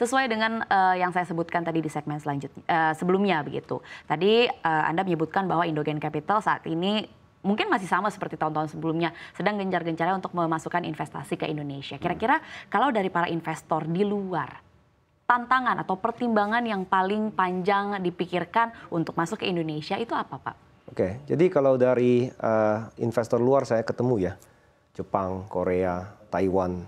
sesuai dengan uh, yang saya sebutkan tadi di segmen selanjutnya uh, eh, sebelumnya begitu. Tadi uh, Anda menyebutkan bahwa Indogen Capital saat ini mungkin masih sama seperti tahun-tahun sebelumnya sedang gencar-gencarnya untuk memasukkan investasi ke Indonesia. Hmm. Kira-kira kalau dari para investor di luar tantangan atau pertimbangan yang paling panjang dipikirkan untuk masuk ke Indonesia itu apa, Pak? Oke, jadi kalau dari uh, investor luar saya ketemu ya, Jepang, Korea, Taiwan,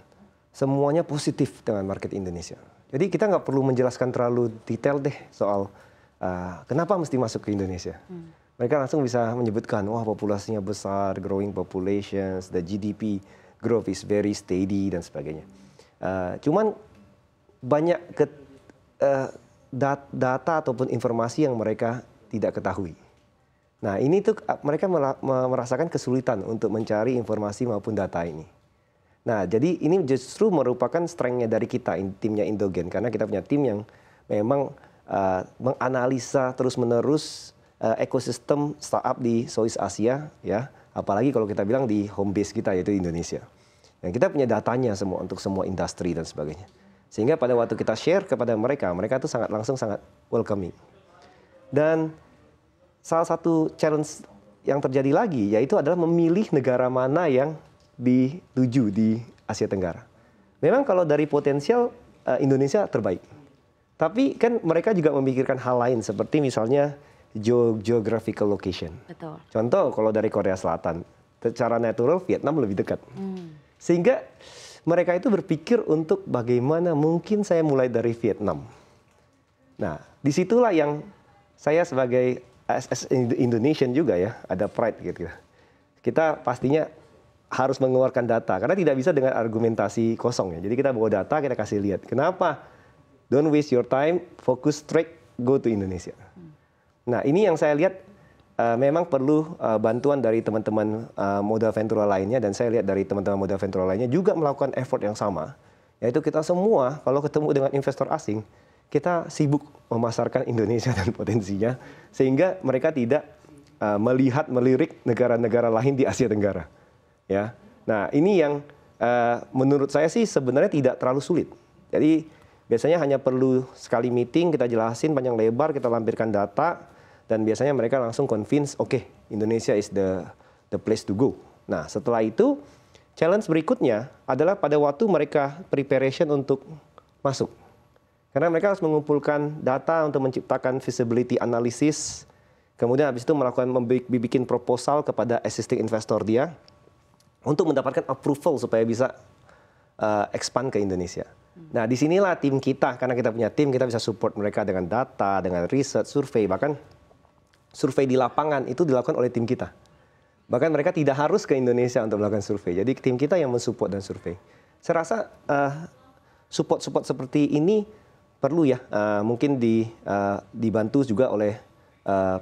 semuanya positif dengan market Indonesia. Jadi kita nggak perlu menjelaskan terlalu detail deh soal uh, kenapa mesti masuk ke Indonesia. Hmm. Mereka langsung bisa menyebutkan, wah populasinya besar, growing populations, the GDP growth is very steady dan sebagainya. Uh, cuman banyak ke, uh, dat data ataupun informasi yang mereka tidak ketahui. Nah ini tuh mereka merasakan kesulitan untuk mencari informasi maupun data ini. Nah, jadi ini justru merupakan strength-nya dari kita, timnya Indogen, karena kita punya tim yang memang uh, menganalisa terus-menerus uh, ekosistem startup di Southeast Asia, ya, apalagi kalau kita bilang di home base kita yaitu Indonesia. Dan nah, kita punya datanya semua untuk semua industri dan sebagainya. Sehingga pada waktu kita share kepada mereka, mereka itu sangat langsung sangat welcoming. Dan salah satu challenge yang terjadi lagi yaitu adalah memilih negara mana yang di tujuh di Asia Tenggara. Memang kalau dari potensial eh, Indonesia terbaik. Tapi kan mereka juga memikirkan hal lain seperti misalnya geographical location. Betul. Contoh kalau dari Korea Selatan, secara natural Vietnam lebih dekat. Hmm. Sehingga mereka itu berpikir untuk bagaimana mungkin saya mulai dari Vietnam. Nah, disitulah yang saya sebagai as Indonesian juga ya, ada pride gitu. Ya. Kita pastinya harus mengeluarkan data karena tidak bisa dengan argumentasi kosong ya. Jadi kita bawa data kita kasih lihat. Kenapa? Don't waste your time, focus straight go to Indonesia. Nah, ini yang saya lihat uh, memang perlu uh, bantuan dari teman-teman uh, moda ventura lainnya dan saya lihat dari teman-teman modal ventura lainnya juga melakukan effort yang sama. Yaitu kita semua kalau ketemu dengan investor asing, kita sibuk memasarkan Indonesia dan potensinya sehingga mereka tidak uh, melihat melirik negara-negara lain di Asia Tenggara ya. Nah, ini yang uh, menurut saya sih sebenarnya tidak terlalu sulit. Jadi biasanya hanya perlu sekali meeting kita jelasin panjang lebar, kita lampirkan data dan biasanya mereka langsung convince, oke, okay, Indonesia is the the place to go. Nah, setelah itu challenge berikutnya adalah pada waktu mereka preparation untuk masuk. Karena mereka harus mengumpulkan data untuk menciptakan visibility analysis, kemudian habis itu melakukan membuat proposal kepada existing investor dia untuk mendapatkan approval supaya bisa uh, expand ke Indonesia. Nah, di sinilah tim kita, karena kita punya tim, kita bisa support mereka dengan data, dengan riset, survei, bahkan survei di lapangan itu dilakukan oleh tim kita. Bahkan mereka tidak harus ke Indonesia untuk melakukan survei. Jadi tim kita yang mensupport dan survei. Saya rasa eh, support-support uh, seperti ini perlu ya, uh, mungkin di, uh, dibantu juga oleh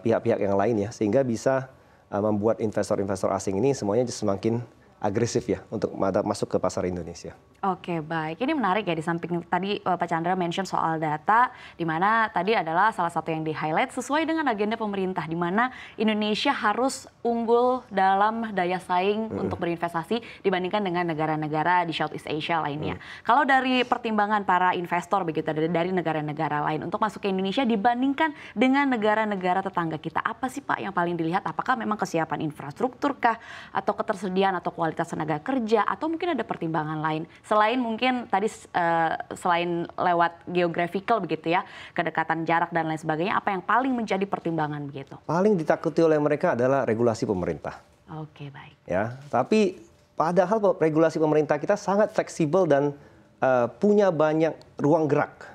pihak-pihak uh, yang lain ya, sehingga bisa uh, membuat investor-investor asing ini semuanya semakin agresif ya untuk masuk ke pasar Indonesia. Oke baik, ini menarik ya di samping tadi eh, Pak Chandra mention soal data, di mana tadi adalah salah satu yang di highlight sesuai dengan agenda pemerintah, di mana Indonesia harus unggul dalam daya saing mm. untuk berinvestasi dibandingkan dengan negara-negara di Southeast Asia lainnya. Mm. Kalau dari pertimbangan para investor begitu dari negara-negara lain untuk masuk ke Indonesia dibandingkan dengan negara-negara tetangga kita, apa sih Pak yang paling dilihat? Apakah memang kesiapan infrastruktur kah, atau ketersediaan atau kualitas tenaga kerja, atau mungkin ada pertimbangan lain? selain mungkin tadi uh, selain lewat geographical begitu ya, kedekatan jarak dan lain sebagainya, apa yang paling menjadi pertimbangan begitu? Paling ditakuti oleh mereka adalah regulasi pemerintah. Oke, okay, baik. Ya, tapi padahal regulasi pemerintah kita sangat fleksibel dan uh, punya banyak ruang gerak.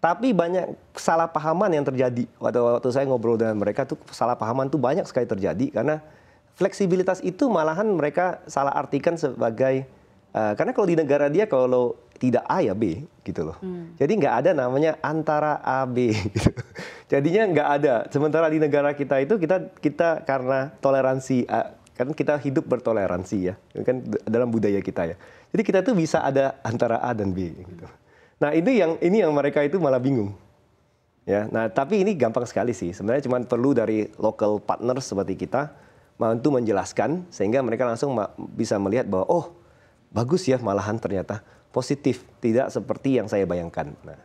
Tapi banyak kesalahpahaman yang terjadi. Waktu, waktu saya ngobrol dengan mereka tuh kesalahpahaman tuh banyak sekali terjadi karena fleksibilitas itu malahan mereka salah artikan sebagai Uh, karena kalau di negara dia kalau tidak A ya B gitu loh. Hmm. Jadi nggak ada namanya antara A B. Gitu. Jadinya nggak ada. Sementara di negara kita itu kita kita karena toleransi uh, kan kita hidup bertoleransi ya kan dalam budaya kita ya. Jadi kita tuh bisa ada antara A dan B. Gitu. Nah ini yang ini yang mereka itu malah bingung. Ya, nah tapi ini gampang sekali sih. Sebenarnya cuma perlu dari local partner seperti kita mampu menjelaskan sehingga mereka langsung bisa melihat bahwa oh bagus ya malahan ternyata positif, tidak seperti yang saya bayangkan. Nah,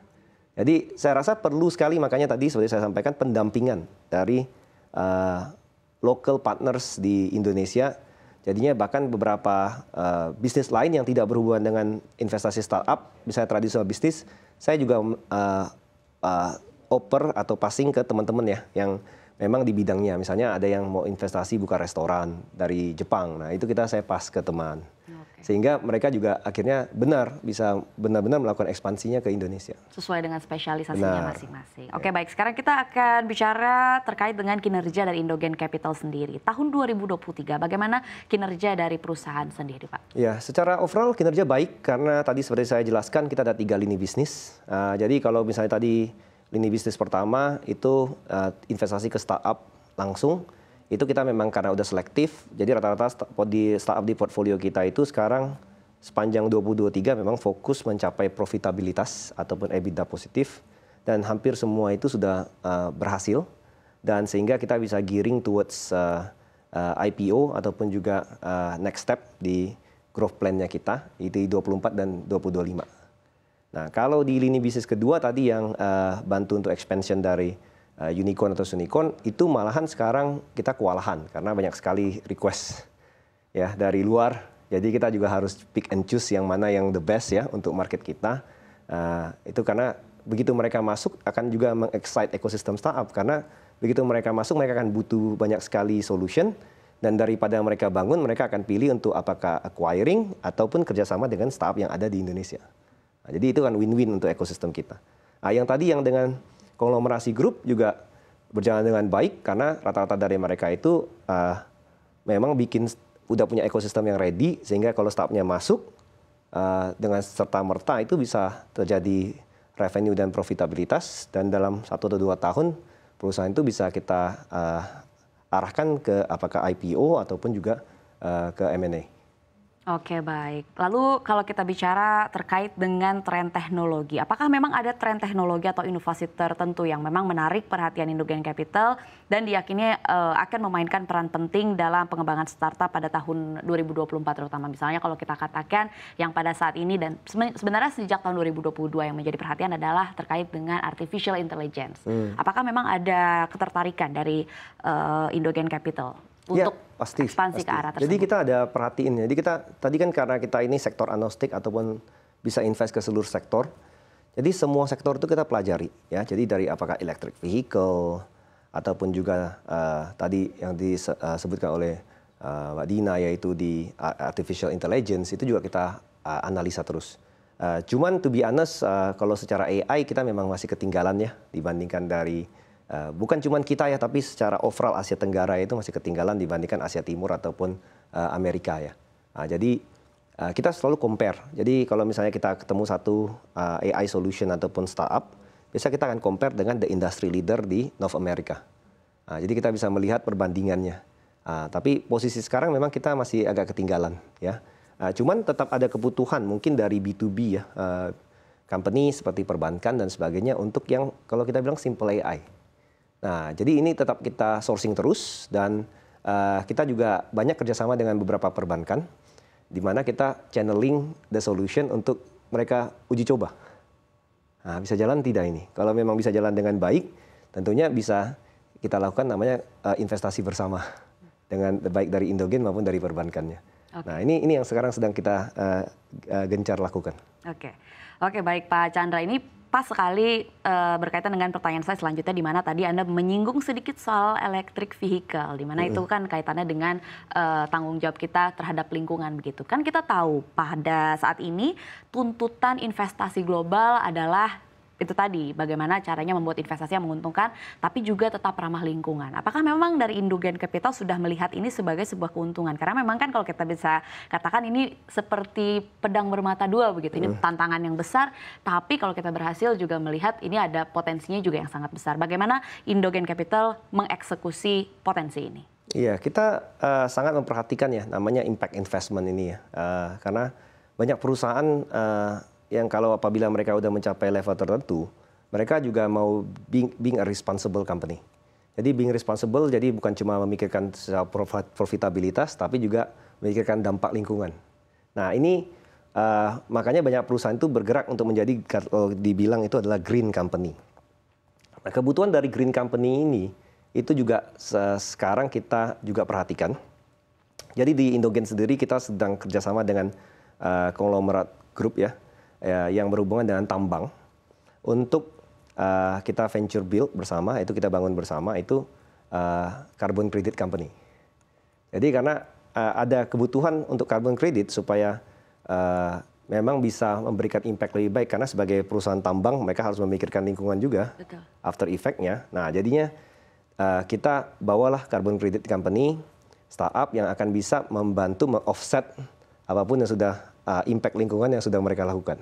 jadi saya rasa perlu sekali makanya tadi seperti saya sampaikan pendampingan dari uh, local partners di Indonesia. Jadinya bahkan beberapa uh, bisnis lain yang tidak berhubungan dengan investasi startup, misalnya tradisional bisnis, saya juga uh, uh, oper atau passing ke teman-teman ya yang memang di bidangnya. Misalnya ada yang mau investasi buka restoran dari Jepang. Nah, itu kita saya pas ke teman sehingga mereka juga akhirnya benar bisa benar-benar melakukan ekspansinya ke Indonesia sesuai dengan spesialisasinya masing-masing. Oke, okay, baik. Sekarang kita akan bicara terkait dengan kinerja dari Indogen Capital sendiri. Tahun 2023 bagaimana kinerja dari perusahaan sendiri, Pak? Ya, secara overall kinerja baik karena tadi seperti saya jelaskan kita ada tiga lini bisnis. Uh, jadi kalau misalnya tadi lini bisnis pertama itu uh, investasi ke startup langsung itu kita memang karena udah selektif, jadi rata-rata di startup di portfolio kita itu sekarang sepanjang 2023 memang fokus mencapai profitabilitas ataupun EBITDA positif dan hampir semua itu sudah uh, berhasil dan sehingga kita bisa giring towards uh, eh, uh, eh, IPO ataupun juga uh, next step di growth plan-nya kita itu di 24 dan 2025. Nah, kalau di lini bisnis kedua tadi yang uh, bantu untuk expansion dari Eh, unicorn atau unicorn itu malahan sekarang kita kewalahan karena banyak sekali request ya dari luar. Jadi kita juga harus pick and choose yang mana yang the best ya untuk market kita. Uh, itu karena begitu mereka masuk akan juga mengexcite ekosistem startup karena begitu mereka masuk mereka akan butuh banyak sekali solution dan daripada mereka bangun mereka akan pilih untuk apakah acquiring ataupun kerjasama dengan startup yang ada di Indonesia. Nah, jadi itu kan win-win untuk ekosistem kita. Nah, yang tadi yang dengan konglomerasi grup juga berjalan dengan baik karena rata-rata dari mereka itu uh, memang bikin udah punya ekosistem yang ready sehingga kalau startupnya masuk uh, dengan serta merta itu bisa terjadi revenue dan profitabilitas dan dalam satu atau dua tahun perusahaan itu bisa kita uh, arahkan ke apakah IPO ataupun juga uh, ke M&A. Oke baik. Lalu kalau kita bicara terkait dengan tren teknologi, apakah memang ada tren teknologi atau inovasi tertentu yang memang menarik perhatian Indogen Capital dan diyakini uh, akan memainkan peran penting dalam pengembangan startup pada tahun 2024 terutama misalnya kalau kita katakan yang pada saat ini dan sebenarnya sejak tahun 2022 yang menjadi perhatian adalah terkait dengan artificial intelligence. Hmm. Apakah memang ada ketertarikan dari uh, Indogen Capital? Ya, untuk ya, pasti, ekspansi pasti. ke arah tersebut? Jadi kita ada perhatiin. Ya. Jadi kita tadi kan karena kita ini sektor agnostik ataupun bisa invest ke seluruh sektor. Jadi semua sektor itu kita pelajari ya. Jadi dari apakah electric vehicle ataupun juga uh, tadi yang disebutkan eh, oleh uh, Mbak Dina yaitu di artificial intelligence itu juga kita uh, analisa terus. Uh, cuman to be honest uh, kalau secara AI kita memang masih ketinggalan ya dibandingkan dari Eh, bukan cuma kita ya, tapi secara overall Asia Tenggara itu masih ketinggalan dibandingkan Asia Timur ataupun uh, Amerika ya. Nah, jadi uh, kita selalu compare. Jadi kalau misalnya kita ketemu satu uh, AI solution ataupun startup, biasanya kita akan compare dengan the industry leader di North America. Nah, jadi kita bisa melihat perbandingannya. Nah, tapi posisi sekarang memang kita masih agak ketinggalan ya. Nah, cuman tetap ada kebutuhan mungkin dari B2B ya. Uh, company seperti perbankan dan sebagainya untuk yang kalau kita bilang simple AI. Nah, jadi ini tetap kita sourcing terus dan uh, kita juga banyak kerjasama dengan beberapa perbankan, di mana kita channeling the solution untuk mereka uji coba. Nah, bisa jalan tidak ini? Kalau memang bisa jalan dengan baik, tentunya bisa kita lakukan namanya uh, investasi bersama dengan baik dari Indogen maupun dari perbankannya. Okay. Nah ini ini yang sekarang sedang kita uh, gencar lakukan. Oke, okay. oke okay, baik Pak Chandra ini pas sekali uh, berkaitan dengan pertanyaan saya selanjutnya di mana tadi Anda menyinggung sedikit soal electric vehicle di mana mm itu kan kaitannya dengan uh, tanggung jawab kita terhadap lingkungan begitu. Kan kita tahu pada saat ini tuntutan investasi global adalah itu tadi bagaimana caranya membuat investasi yang menguntungkan tapi juga tetap ramah lingkungan. Apakah memang dari Indogen Capital sudah melihat ini sebagai sebuah keuntungan? Karena memang kan kalau kita bisa katakan ini seperti pedang bermata dua begitu. Ini iya. tantangan yang besar tapi kalau kita berhasil juga melihat ini ada potensinya juga yang sangat besar. Bagaimana Indogen Capital mengeksekusi potensi ini? Iya, kita uh, sangat memperhatikan ya namanya impact investment ini ya. Uh, karena banyak perusahaan uh, yang kalau apabila mereka sudah mencapai level tertentu, mereka juga mau being, being a responsible company. Jadi being responsible jadi bukan cuma memikirkan profitabilitas tapi juga memikirkan dampak lingkungan. Nah, ini uh, makanya banyak perusahaan itu bergerak untuk menjadi kalau dibilang itu adalah green company. Nah, kebutuhan dari green company ini itu juga sekarang kita juga perhatikan. Jadi di Indogen sendiri kita sedang kerjasama dengan uh, konglomerat grup ya uh, yang berhubungan dengan tambang untuk uh, kita venture build bersama, itu kita bangun bersama itu uh, carbon credit company. Jadi karena uh, ada kebutuhan untuk carbon credit supaya uh, memang bisa memberikan impact lebih baik karena sebagai perusahaan tambang mereka harus memikirkan lingkungan juga Betul. after effect-nya. Nah, jadinya uh, kita bawalah carbon credit company startup yang akan bisa membantu offset apapun yang sudah uh, impact lingkungan yang sudah mereka lakukan.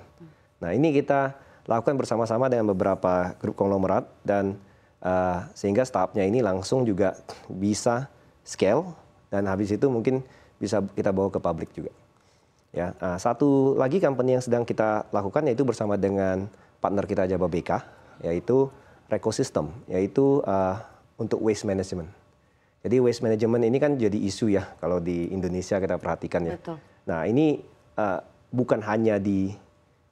Nah ini kita lakukan bersama-sama dengan beberapa grup konglomerat dan uh, sehingga startupnya ini langsung juga bisa scale dan habis itu mungkin bisa kita bawa ke publik juga. Ya, uh, satu lagi company yang sedang kita lakukan yaitu bersama dengan partner kita Jababeka, yaitu Recosystem, yaitu uh, untuk waste management. Jadi waste management ini kan jadi isu ya kalau di Indonesia kita perhatikan ya. Betul. Nah ini uh, bukan hanya di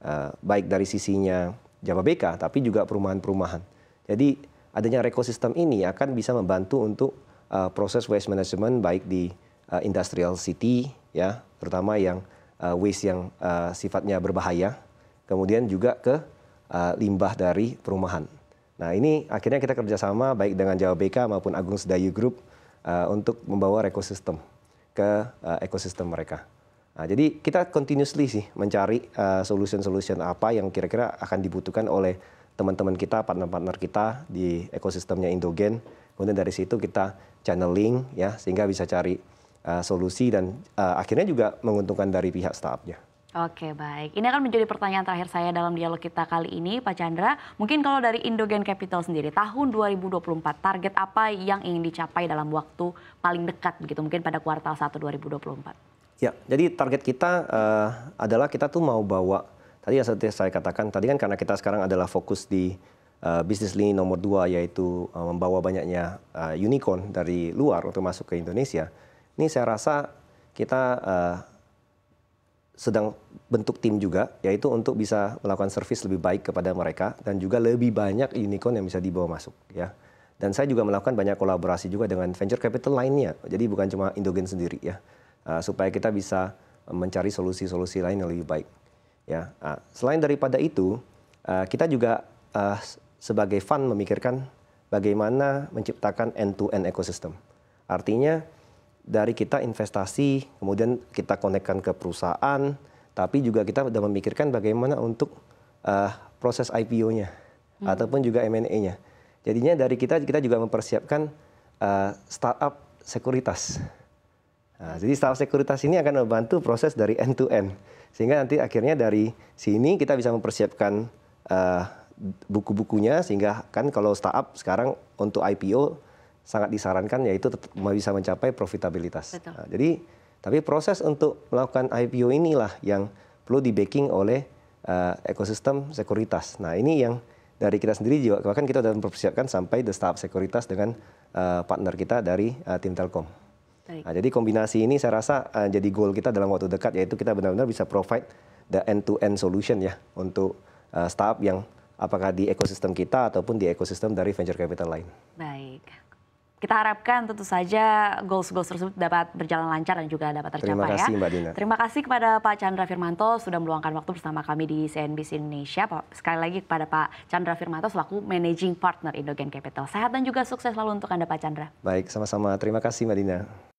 uh, baik dari sisinya BK, tapi juga perumahan-perumahan. Jadi adanya ekosistem ini akan bisa membantu untuk uh, proses waste management baik di uh, industrial city ya, terutama yang uh, waste yang uh, sifatnya berbahaya, kemudian juga ke uh, limbah dari perumahan. Nah ini akhirnya kita kerjasama baik dengan Jawa BK maupun Agung Sedayu Group uh, untuk membawa ekosistem ke uh, ekosistem mereka. Nah, jadi kita continuously sih mencari eh, solution-solution apa yang kira-kira akan dibutuhkan oleh teman-teman kita, partner-partner kita di ekosistemnya Indogen. Kemudian dari situ kita channeling ya sehingga bisa cari uh, solusi dan uh, akhirnya juga menguntungkan dari pihak startupnya. Oke baik, ini akan menjadi pertanyaan terakhir saya dalam dialog kita kali ini Pak Chandra. Mungkin kalau dari Indogen Capital sendiri, tahun 2024 target apa yang ingin dicapai dalam waktu paling dekat begitu mungkin pada kuartal 1 2024? Ya, jadi target kita uh, adalah kita tuh mau bawa tadi yang seperti saya katakan tadi kan karena kita sekarang adalah fokus di uh, bisnis lini nomor dua yaitu uh, membawa banyaknya uh, unicorn dari luar untuk masuk ke Indonesia. Ini saya rasa kita uh, sedang bentuk tim juga yaitu untuk bisa melakukan servis lebih baik kepada mereka dan juga lebih banyak unicorn yang bisa dibawa masuk ya. Dan saya juga melakukan banyak kolaborasi juga dengan venture capital lainnya. Jadi bukan cuma Indogen sendiri ya. Eh, supaya kita bisa mencari solusi-solusi lain yang lebih baik. Ya, uh, selain daripada itu, uh, kita juga uh, sebagai fund memikirkan bagaimana menciptakan end-to-end ekosistem. Artinya dari kita investasi, kemudian kita konekkan ke perusahaan, tapi juga kita sudah memikirkan bagaimana untuk uh, proses IPO-nya hmm. ataupun juga M&A-nya. Jadinya dari kita kita juga mempersiapkan uh, startup sekuritas. Nah, jadi startup sekuritas ini akan membantu proses dari end to end. Sehingga nanti akhirnya dari sini kita bisa mempersiapkan uh, buku-bukunya sehingga kan kalau startup sekarang untuk IPO sangat disarankan yaitu tetap bisa mencapai profitabilitas. Nah, jadi tapi proses untuk melakukan IPO inilah yang perlu di backing oleh uh, ekosistem sekuritas. Nah, ini yang dari kita sendiri juga bahkan kita sudah mempersiapkan sampai the startup sekuritas dengan uh, partner kita dari uh, tim Telkom. Baik. Nah, jadi kombinasi ini saya rasa uh, jadi goal kita dalam waktu dekat yaitu kita benar-benar bisa provide the end-to-end solution ya untuk uh, startup yang apakah di ekosistem kita ataupun di ekosistem dari venture capital lain. Baik. Kita harapkan tentu saja goals-goals tersebut dapat berjalan lancar dan juga dapat tercapai Terima ya. kasih ya. Mbak Dina. Terima kasih kepada Pak Chandra Firmanto sudah meluangkan waktu bersama kami di CNBC Indonesia. Sekali lagi kepada Pak Chandra Firmanto selaku Managing Partner Indogen Capital. Sehat dan juga sukses selalu untuk Anda Pak Chandra. Baik, sama-sama. Terima kasih Mbak Dina.